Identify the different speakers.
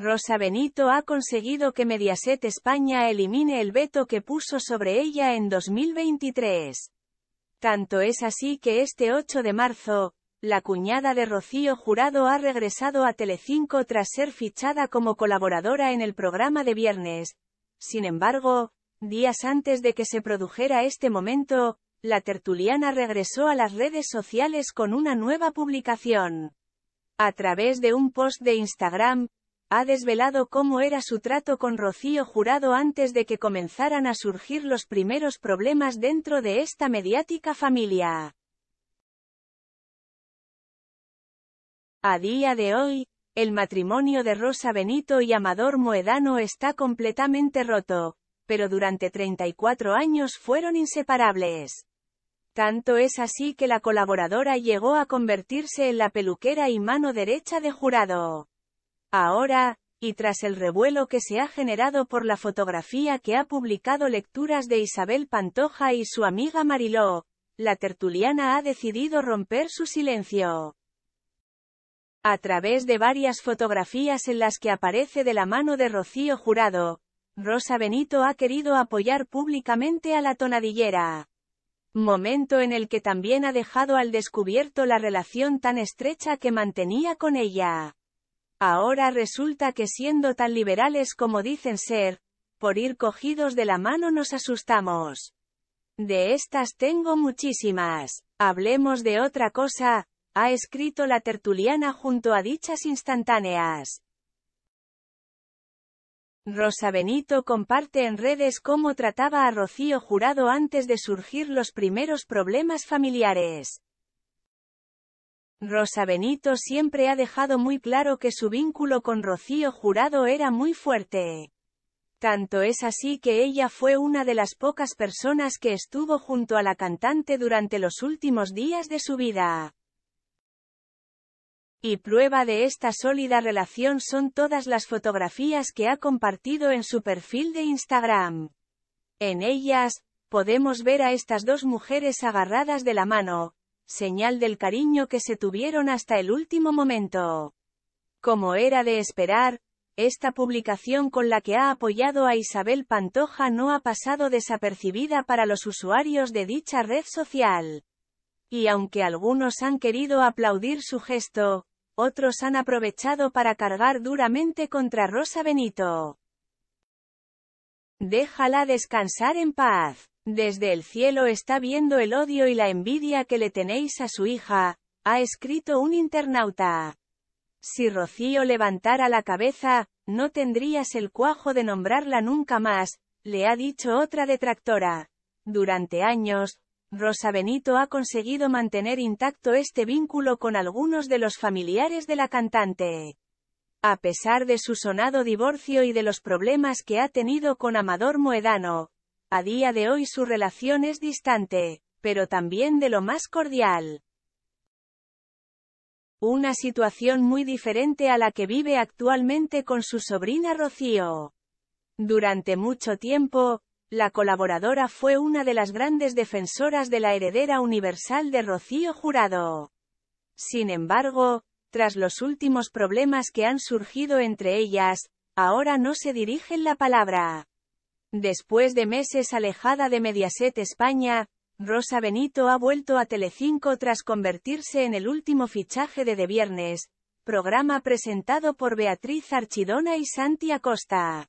Speaker 1: Rosa Benito ha conseguido que Mediaset España elimine el veto que puso sobre ella en 2023. Tanto es así que este 8 de marzo, la cuñada de Rocío Jurado ha regresado a Telecinco tras ser fichada como colaboradora en el programa de viernes. Sin embargo, días antes de que se produjera este momento, la tertuliana regresó a las redes sociales con una nueva publicación. A través de un post de Instagram, ha desvelado cómo era su trato con Rocío Jurado antes de que comenzaran a surgir los primeros problemas dentro de esta mediática familia. A día de hoy, el matrimonio de Rosa Benito y Amador Moedano está completamente roto, pero durante 34 años fueron inseparables. Tanto es así que la colaboradora llegó a convertirse en la peluquera y mano derecha de jurado. Ahora, y tras el revuelo que se ha generado por la fotografía que ha publicado lecturas de Isabel Pantoja y su amiga Mariló, la tertuliana ha decidido romper su silencio. A través de varias fotografías en las que aparece de la mano de Rocío Jurado, Rosa Benito ha querido apoyar públicamente a la tonadillera. Momento en el que también ha dejado al descubierto la relación tan estrecha que mantenía con ella. Ahora resulta que siendo tan liberales como dicen ser, por ir cogidos de la mano nos asustamos. De estas tengo muchísimas. Hablemos de otra cosa, ha escrito la tertuliana junto a dichas instantáneas. Rosa Benito comparte en redes cómo trataba a Rocío Jurado antes de surgir los primeros problemas familiares. Rosa Benito siempre ha dejado muy claro que su vínculo con Rocío Jurado era muy fuerte. Tanto es así que ella fue una de las pocas personas que estuvo junto a la cantante durante los últimos días de su vida. Y prueba de esta sólida relación son todas las fotografías que ha compartido en su perfil de Instagram. En ellas, podemos ver a estas dos mujeres agarradas de la mano, señal del cariño que se tuvieron hasta el último momento. Como era de esperar, esta publicación con la que ha apoyado a Isabel Pantoja no ha pasado desapercibida para los usuarios de dicha red social. Y aunque algunos han querido aplaudir su gesto, otros han aprovechado para cargar duramente contra Rosa Benito. Déjala descansar en paz. Desde el cielo está viendo el odio y la envidia que le tenéis a su hija, ha escrito un internauta. Si Rocío levantara la cabeza, no tendrías el cuajo de nombrarla nunca más, le ha dicho otra detractora. Durante años, Rosa Benito ha conseguido mantener intacto este vínculo con algunos de los familiares de la cantante. A pesar de su sonado divorcio y de los problemas que ha tenido con Amador Moedano, a día de hoy su relación es distante, pero también de lo más cordial. Una situación muy diferente a la que vive actualmente con su sobrina Rocío. Durante mucho tiempo, la colaboradora fue una de las grandes defensoras de la heredera universal de Rocío Jurado. Sin embargo, tras los últimos problemas que han surgido entre ellas, ahora no se dirigen la palabra. Después de meses alejada de Mediaset España, Rosa Benito ha vuelto a Telecinco tras convertirse en el último fichaje de De Viernes, programa presentado por Beatriz Archidona y Santi Acosta.